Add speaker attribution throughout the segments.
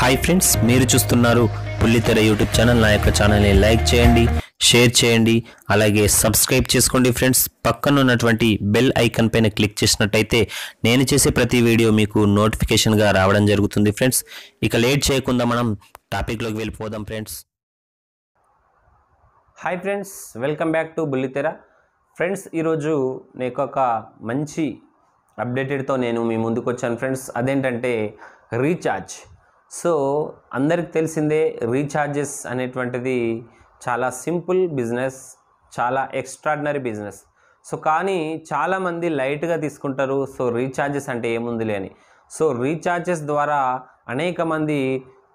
Speaker 1: hi friends మీరు చూస్తున్నారు పుల్లితెర YouTube channel నా యొక్క ఛానల్ని లైక్ చేయండి షేర్ చేయండి అలాగే సబ్స్క్రైబ్ చేసుకోండి ఫ్రెండ్స్ పక్కన ఉన్నటువంటి బెల్ ఐకన్ పైన క్లిక్ చేసినట్టయితే నేను చేసే ప్రతి వీడియో మీకు నోటిఫికేషన్గా రావడం జరుగుతుంది ఫ్రెండ్స్ ఇక లేట్ చేయకుండా మనం టాపిక్లోకి వెళ్ళిపోదాం friends hi friends welcome back to Bullitera friends ఈరోజు నేను ఒక మంచి అప్డేటెడ్తో నేను మీ ముందుకు వచ్చాను ఫ్రెండ్స్ అదేంటంటే రీఛార్జ్ సో అందరికి తెలిసిందే రీఛార్జెస్ అనేటువంటిది చాలా సింపుల్ బిజినెస్ చాలా ఎక్స్ట్రాడినరీ బిజినెస్ సో కానీ చాలామంది లైట్గా తీసుకుంటారు సో రీఛార్జెస్ అంటే ఏముందిలే అని సో రీఛార్జెస్ ద్వారా అనేక మంది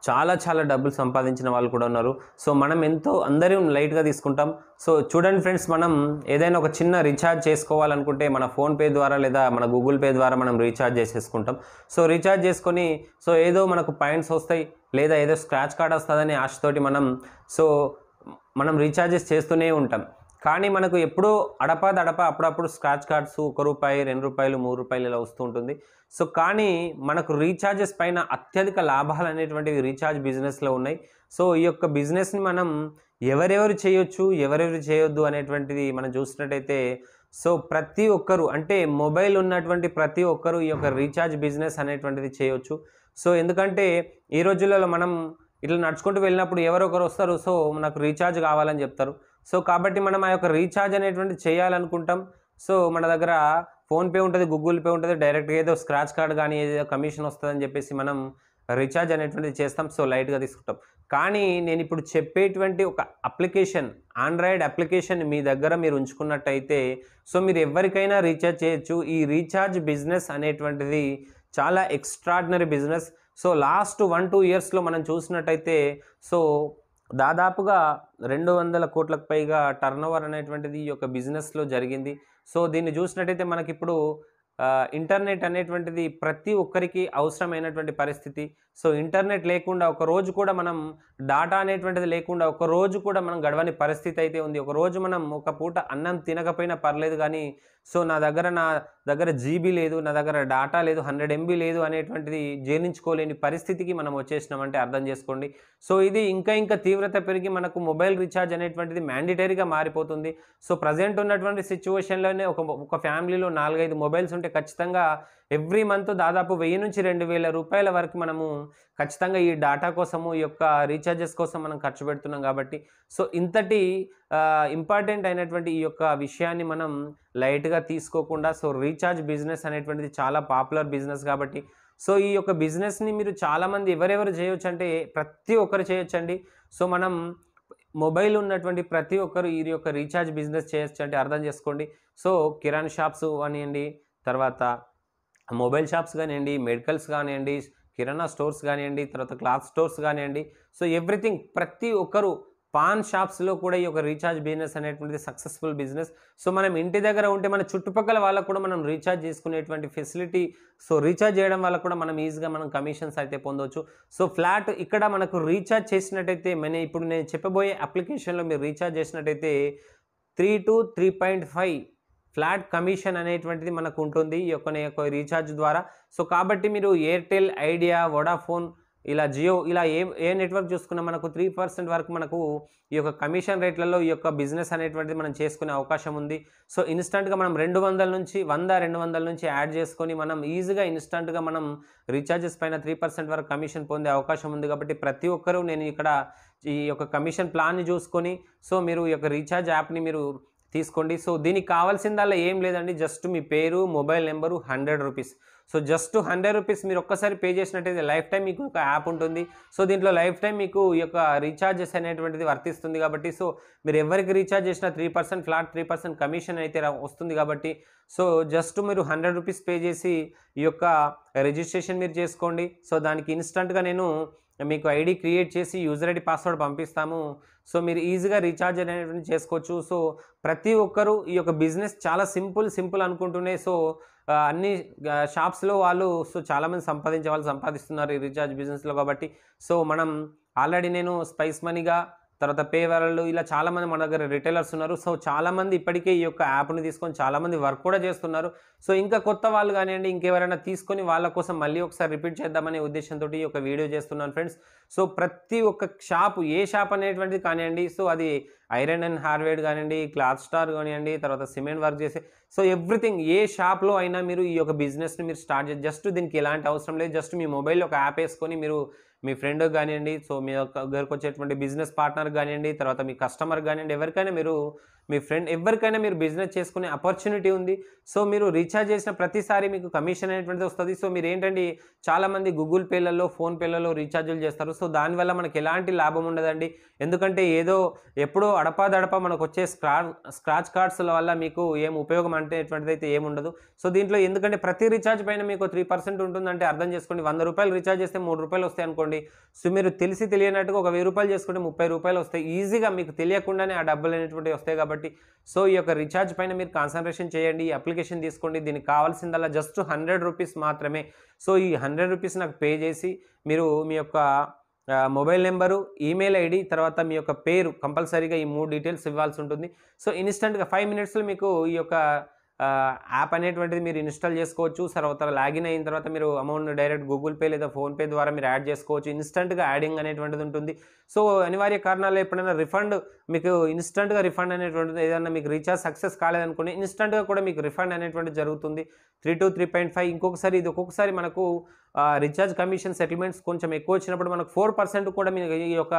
Speaker 1: చాలా చాలా డబ్బులు సంపాదించిన వాళ్ళు కూడా ఉన్నారు సో మనం ఎంతో అందరం లైట్గా తీసుకుంటాం సో చూడండి ఫ్రెండ్స్ మనం ఏదైనా ఒక చిన్న రీఛార్జ్ చేసుకోవాలనుకుంటే మన ఫోన్పే ద్వారా లేదా మన గూగుల్ పే ద్వారా మనం రీఛార్జ్ చేసేసుకుంటాం సో రీఛార్జ్ చేసుకొని సో ఏదో మనకు పాయింట్స్ వస్తాయి లేదా ఏదో స్క్రాచ్ కార్డ్ వస్తుందని ఆశతోటి మనం సో మనం రీఛార్జెస్ చేస్తూనే ఉంటాం కానీ మనకు ఎప్పుడూ అడపా దడప అప్పుడప్పుడు స్క్రాచ్ కార్డ్స్ ఒక రూపాయి రెండు రూపాయలు మూడు రూపాయలు ఇలా వస్తూ ఉంటుంది సో కానీ మనకు రీఛార్జెస్ పైన అత్యధిక లాభాలు అనేటువంటివి రీఛార్జ్ బిజినెస్లో ఉన్నాయి సో ఈ యొక్క బిజినెస్ని మనం ఎవరెవరు చేయొచ్చు ఎవరెవరు చేయొద్దు అనేటువంటిది మనం చూసినట్టయితే సో ప్రతి ఒక్కరు అంటే మొబైల్ ఉన్నటువంటి ప్రతి ఒక్కరు ఈ యొక్క రీఛార్జ్ బిజినెస్ అనేటువంటిది చేయొచ్చు సో ఎందుకంటే ఈ రోజులలో మనం ఇట్లా నడుచుకుంటూ వెళ్ళినప్పుడు ఎవరొకరు వస్తారు సో నాకు రీఛార్జ్ కావాలని చెప్తారు సో కాబట్టి మనం ఆ యొక్క రీఛార్జ్ అనేటువంటి చేయాలనుకుంటాం సో మన దగ్గర ఫోన్పే ఉంటుంది గూగుల్ పే ఉంటుంది డైరెక్ట్గా ఏదో స్క్రాచ్ కార్డ్ కానీ ఏదో కమిషన్ వస్తుందని చెప్పేసి మనం రీఛార్జ్ అనేటువంటిది చేస్తాం సో లైట్గా తీసుకుంటాం కానీ నేను ఇప్పుడు చెప్పేటువంటి ఒక అప్లికేషన్ ఆండ్రాయిడ్ అప్లికేషన్ మీ దగ్గర మీరు ఉంచుకున్నట్టయితే సో మీరు ఎవరికైనా రీఛార్జ్ చేయొచ్చు ఈ రీఛార్జ్ బిజినెస్ అనేటువంటిది చాలా extraordinary business so last one two ఇయర్స్లో మనం చూసినట్టయితే సో దాదాపుగా రెండు వందల కోట్లకు పైగా టర్న్ ఓవర్ అనేటువంటిది ఈ యొక్క బిజినెస్లో జరిగింది సో దీన్ని చూసినట్టయితే మనకిప్పుడు ఇంటర్నెట్ అనేటువంటిది ప్రతి ఒక్కరికి అవసరమైనటువంటి పరిస్థితి సో ఇంటర్నెట్ లేకుండా ఒక రోజు కూడా మనం డాటా అనేటువంటిది లేకుండా ఒక రోజు కూడా మనం గడవని పరిస్థితి అయితే ఉంది ఒక రోజు మనం ఒక పూట అన్నం తినకపోయినా పర్లేదు కానీ సో నా దగ్గర నా దగ్గర జీబీ లేదు నా దగ్గర డాటా లేదు హండ్రెడ్ ఎంబీ లేదు అనేటువంటిది జీర్ణించుకోలేని పరిస్థితికి మనం వచ్చేసినామంటే అర్థం చేసుకోండి సో ఇది ఇంకా ఇంకా తీవ్రత పెరిగి మనకు మొబైల్ రీఛార్జ్ అనేటువంటిది మ్యాండిటరీగా మారిపోతుంది సో ప్రజెంట్ ఉన్నటువంటి సిచ్యువేషన్లోనే ఒక ఒక ఫ్యామిలీలో నాలుగైదు మొబైల్స్ ఉంటే ఖచ్చితంగా ఎవ్రీ మంత్ దాదాపు వెయ్యి నుంచి రెండు వేల రూపాయల వరకు మనము ఖచ్చితంగా ఈ డాటా కోసము ఈ యొక్క రీఛార్జెస్ కోసం మనం ఖర్చు పెడుతున్నాం కాబట్టి సో ఇంతటి ఇంపార్టెంట్ అయినటువంటి ఈ యొక్క విషయాన్ని మనం లైట్గా తీసుకోకుండా సో రీఛార్జ్ బిజినెస్ అనేటువంటిది చాలా పాపులర్ బిజినెస్ కాబట్టి సో ఈ యొక్క బిజినెస్ని మీరు చాలామంది ఎవరెవరు చేయొచ్చు అంటే ప్రతి ఒక్కరు చేయొచ్చండి సో మనం మొబైల్ ఉన్నటువంటి ప్రతి ఒక్కరు ఈ యొక్క రీఛార్జ్ బిజినెస్ చేయొచ్చు అంటే అర్థం చేసుకోండి సో కిరాణ్ షాప్స్ కానివ్వండి తర్వాత మొబైల్ షాప్స్ కానివ్వండి మెడికల్స్ కానివ్వండి కిరాణా స్టోర్స్ కానివ్వండి తర్వాత క్లాత్ స్టోర్స్ కానివ్వండి సో ఎవ్రీథింగ్ ప్రతి ఒక్కరు పాన్ షాప్స్లో కూడా ఈ యొక్క రీఛార్జ్ బిజినెస్ అనేటువంటిది సక్సెస్ఫుల్ బిజినెస్ సో మనం ఇంటి దగ్గర ఉంటే మన చుట్టుపక్కల వాళ్ళకు కూడా మనం రీఛార్జ్ చేసుకునేటువంటి ఫెసిలిటీ సో రీఛార్జ్ చేయడం వల్ల కూడా మనం ఈజీగా మనం కమిషన్స్ అయితే పొందవచ్చు సో ఫ్లాట్ ఇక్కడ మనకు రీఛార్జ్ చేసినట్టయితే మన ఇప్పుడు నేను చెప్పబోయే అప్లికేషన్లో మీరు రీఛార్జ్ చేసినట్టయితే three to three point five flat commission అనేటువంటిది మనకు ఉంటుంది ఈ యొక్క రీఛార్జ్ ద్వారా సో కాబట్టి మీరు ఎయిర్టెల్ ఐడియా వొడాఫోన్ ఇలా జియో ఇలా ఏ ఏ నెట్వర్క్ చూసుకున్నా మనకు త్రీ పర్సెంట్ వరకు మనకు ఈ యొక్క కమిషన్ రేట్లలో ఈ యొక్క బిజినెస్ అనేటువంటిది మనం చేసుకునే అవకాశం ఉంది సో ఇన్స్టంట్గా మనం రెండు వందల నుంచి వంద రెండు వందల నుంచి యాడ్ చేసుకొని మనం ఈజీగా ఇన్స్టంట్గా మనం రీఛార్జెస్ పైన త్రీ పర్సెంట్ వరకు కమిషన్ పొందే అవకాశం ఉంది కాబట్టి ప్రతి ఒక్కరూ నేను ఇక్కడ ఈ యొక్క కమిషన్ ప్లాన్ని చూసుకొని సో మీరు ఈ యొక్క రీఛార్జ్ యాప్ని మీరు తీసుకోండి సో దీనికి కావాల్సిందల్లా ఏం లేదండి జస్ట్ మీ పేరు mobile number hundred rupees so just hundred rupees మీరు ఒక్కసారి పే చేసినట్టయితే లైఫ్ టైం మీకు ఒక యాప్ ఉంటుంది సో దీంట్లో లైఫ్ టైం మీకు ఈ యొక్క రీఛార్జెస్ అనేటువంటిది వర్తిస్తుంది కాబట్టి సో మీరు ఎవరికి రీఛార్జ్ చేసినా three percent flat three percent commission అయితే వస్తుంది కాబట్టి సో జస్ట్ మీరు హండ్రెడ్ రూపీస్ పే చేసి ఈ యొక్క రిజిస్ట్రేషన్ మీరు చేసుకోండి సో దానికి ఇన్స్టంట్గా నేను మీకు ఐడి క్రియేట్ చేసి యూజర్ ఐడి పాస్వర్డ్ పంపిస్తాము సో మీరు ఈజీగా రీఛార్జ్ అనేటువంటి చేసుకోవచ్చు సో ప్రతి ఒక్కరూ ఈ యొక్క బిజినెస్ చాలా సింపుల్ సింపుల్ అనుకుంటున్నాయి సో అన్ని షాప్స్లో వాళ్ళు సో చాలామంది సంపాదించే వాళ్ళు సంపాదిస్తున్నారు ఈ రీఛార్జ్ బిజినెస్లో కాబట్టి సో మనం ఆల్రెడీ నేను స్పైస్ మనీగా తర్వాత పే వాళ్ళు ఇలా చాలామంది మన దగ్గర రిటైలర్స్ ఉన్నారు సో చాలామంది ఇప్పటికే ఈ యొక్క యాప్ని తీసుకొని చాలామంది వర్క్ కూడా చేస్తున్నారు సో ఇంకా కొత్త వాళ్ళు కానివ్వండి ఇంకెవరైనా తీసుకొని వాళ్ళ కోసం మళ్ళీ ఒకసారి రిపీట్ చేద్దామనే ఉద్దేశంతో ఈ యొక్క వీడియో చేస్తున్నాను ఫ్రెండ్స్ సో ప్రతి ఒక్క షాప్ ఏ షాప్ అనేటువంటిది కానివ్వండి సో అది ఐరన్ అండ్ హార్వేడ్ కానివ్వండి క్లాత్ స్టార్ కానివ్వండి తర్వాత సిమెంట్ వర్క్ చేసి సో ఎవ్రీథింగ్ ఏ షాప్లో అయినా మీరు ఈ యొక్క బిజినెస్ని మీరు స్టార్ట్ చేసి జస్ట్ దీనికి ఎలాంటి అవసరం లేదు జస్ట్ మీ మొబైల్లో ఒక యాప్ వేసుకొని మీరు మీ ఫ్రెండ్ కానివ్వండి సో మీ యొక్క దగ్గరకు వచ్చేటువంటి బిజినెస్ పార్ట్నర్ కానివ్వండి తర్వాత మీ కస్టమర్ కానివ్వండి ఎవరికైనా మీరు మీ ఫ్రెండ్ ఎవరికైనా మీరు బిజినెస్ చేసుకునే ఆపర్చునిటీ ఉంది సో మీరు రీఛార్జ్ చేసిన ప్రతిసారి మీకు కమిషన్ అనేటువంటిది వస్తుంది సో మీరు ఏంటంటే చాలామంది గూగుల్ పేలలో ఫోన్పేలలో రీఛార్జులు చేస్తారు సో దానివల్ల మనకి ఎలాంటి లాభం ఉండదండి ఎందుకంటే ఏదో ఎప్పుడో అడపాదడప మనకు వచ్చే స్క్రా స్క్రాచ్ కార్డ్స్ల వల్ల మీకు ఏం ఉపయోగం అనేటువంటిది అయితే ఏముండదు సో దీంట్లో ఎందుకంటే ప్రతి రీఛార్జ్ పైన మీకు త్రీ పర్సెంట్ ఉంటుందంటే అర్థం చేసుకోండి వంద రూపాయలు రీఛార్జ్ చేస్తే మూడు రూపాయలు వస్తాయి అనుకోండి సో మీరు తెలిసి తెలియనట్టుగా ఒక వెయ్యి రూపాయలు చేసుకుంటే ముప్పై రూపాయలు వస్తాయి ఈజీగా మీకు తెలియకుండానే ఆ డబ్బులు అనేటువంటివి వస్తాయి కాబట్టి కాబట్టి సో ఈ యొక్క రీఛార్జ్ పైన మీరు కాన్సన్ట్రేషన్ చేయండి అప్లికేషన్ తీసుకోండి దీనికి కావాల్సిందల్లా జస్ట్ హండ్రెడ్ రూపీస్ మాత్రమే సో ఈ హండ్రెడ్ రూపీస్ నాకు పే చేసి మీరు మీ యొక్క మొబైల్ నెంబరు ఈమెయిల్ ఐడి తర్వాత మీ యొక్క పేరు కంపల్సరీగా ఈ మూడు డీటెయిల్స్ ఇవ్వాల్సి ఉంటుంది సో ఇన్స్టెంట్గా ఫైవ్ మినిట్స్లో మీకు ఈ యొక్క యాప్ అనేటువంటిది మీరు ఇన్స్టాల్ చేసుకోవచ్చు తర్వాత లాగిన్ అయిన తర్వాత మీరు అమౌంట్ డైరెక్ట్ గూగుల్ పే లేదా ఫోన్పే ద్వారా మీరు యాడ్ చేసుకోవచ్చు ఇన్స్టంట్గా యాడింగ్ అనేటువంటిది ఉంటుంది సో అనివార్య కారణాలు ఎప్పుడైనా రిఫండ్ మీకు ఇన్స్టెంట్గా రిఫండ్ అనేటువంటిది ఏదైనా మీకు రీఛార్జ్ సక్సెస్ కాలేదనుకోండి ఇన్స్టంట్గా కూడా మీకు రిఫండ్ అనేటువంటిది జరుగుతుంది three to three point five ఇంకొకసారి ఇది ఒక్కొక్కసారి మనకు రీఛార్జ్ కమిషన్ సెటిల్మెంట్స్ కొంచెం ఎక్కువ వచ్చినప్పుడు మనకు ఫోర్ పర్సెంట్ కూడా మీ యొక్క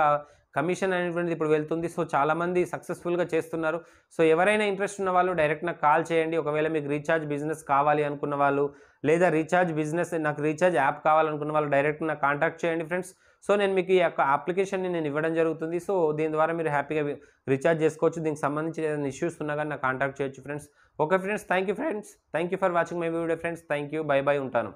Speaker 1: కమిషన్ అనేటువంటిది ఇప్పుడు వెళ్తుంది సో చాలామంది సక్సెస్ఫుల్గా చేస్తున్నారు సో ఎవరైనా ఇంట్రెస్ట్ ఉన్న వాళ్ళు డైరెక్ట్ నాకు కాల్ చేయండి ఒకవేళ మీకు రీఛార్జ్ బిజినెస్ కావాలి అనుకున్న వాళ్ళు లేదా రీఛార్జ్ బిజినెస్ నాకు రీఛార్జ్ యాప్ కావాలనుకున్న వాళ్ళు డైరెక్ట్ నాకు కాంటాక్ట్ చేయండి ఫ్రెండ్స్ సో నేను మీకు ఈ యొక్క అప్లికేషన్ని నేను ఇవ్వడం జరుగుతుంది సో దీని ద్వారా మీరు హ్యాపీగా రీఛార్జ్ చేసుకోవచ్చు దీనికి సంబంధించి ఏదైనా ఇష్యూస్ ఉన్నా కానీ నాకు కాంటాక్ట్ చేయొచ్చు friends okay friends thank you friends thank you for watching my video friends thank you bye bye ఉంటాను